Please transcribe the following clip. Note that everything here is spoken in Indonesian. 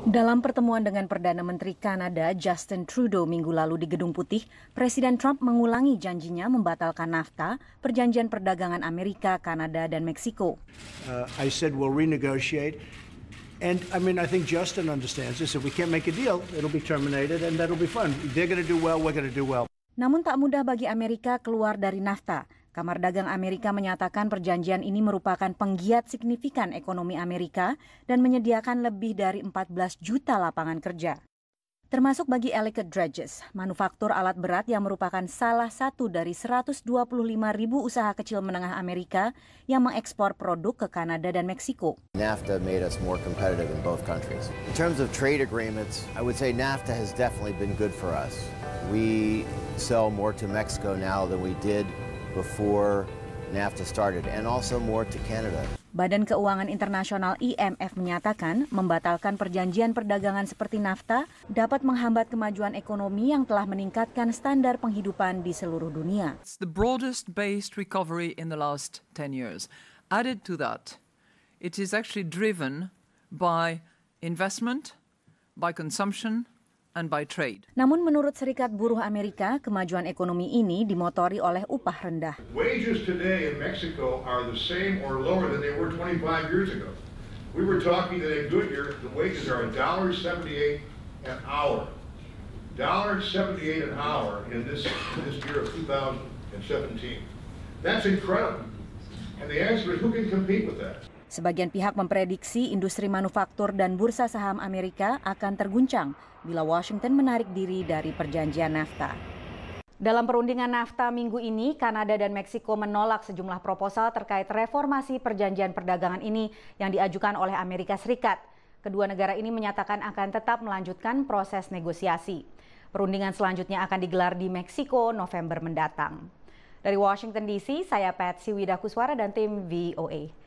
Dalam pertemuan dengan Perdana Menteri Kanada Justin Trudeau minggu lalu di Gedung Putih, Presiden Trump mengulangi janjinya membatalkan NAFTA, perjanjian perdagangan Amerika, Kanada, dan Meksiko. Uh, I said we'll renegotiate. And I mean, I think Justin understands this. If we can't make a deal, it'll be terminated and that'll be fun. They're going to do well, we're going to do well. Namun tak mudah bagi Amerika keluar dari NAFTA. Kamar Dagang Amerika menyatakan perjanjian ini merupakan penggiat signifikan ekonomi Amerika dan menyediakan lebih dari 14 juta lapangan kerja. Termasuk bagi Ellicott Dredges, manufaktur alat berat yang merupakan salah satu dari 125 ribu usaha kecil menengah Amerika yang mengekspor produk ke Kanada dan Meksiko. NAFTA made us more competitive in both countries. In terms of trade agreements, I would say NAFTA has definitely been good for us. We sell more to Mexico now than we did before NAFTA started and also more to Canada. Badan Keuangan Internasional IMF menyatakan membatalkan perjanjian perdagangan seperti NAFTA dapat menghambat kemajuan ekonomi yang telah meningkatkan standar penghidupan di seluruh dunia. It's the broadest based recovery in the last 10 years. Added to that, it is actually driven by investment, by consumption, and by trade. Namun menurut Serikat Buruh Amerika, kemajuan ekonomi ini dimotori oleh upah rendah. Wages today in Mexico are the same or lower than they were 25 years ago. We were talking good Goodyear, the wages are $1.78 an hour. $1.78 an hour in this, in this year of 2017. That's incredible. And the answer is who can compete with that? Sebagian pihak memprediksi industri manufaktur dan bursa saham Amerika akan terguncang bila Washington menarik diri dari perjanjian NAFTA. Dalam perundingan NAFTA minggu ini, Kanada dan Meksiko menolak sejumlah proposal terkait reformasi perjanjian perdagangan ini yang diajukan oleh Amerika Serikat. Kedua negara ini menyatakan akan tetap melanjutkan proses negosiasi. Perundingan selanjutnya akan digelar di Meksiko November mendatang. Dari Washington DC, saya Patsy Widakuswara dan tim VOA.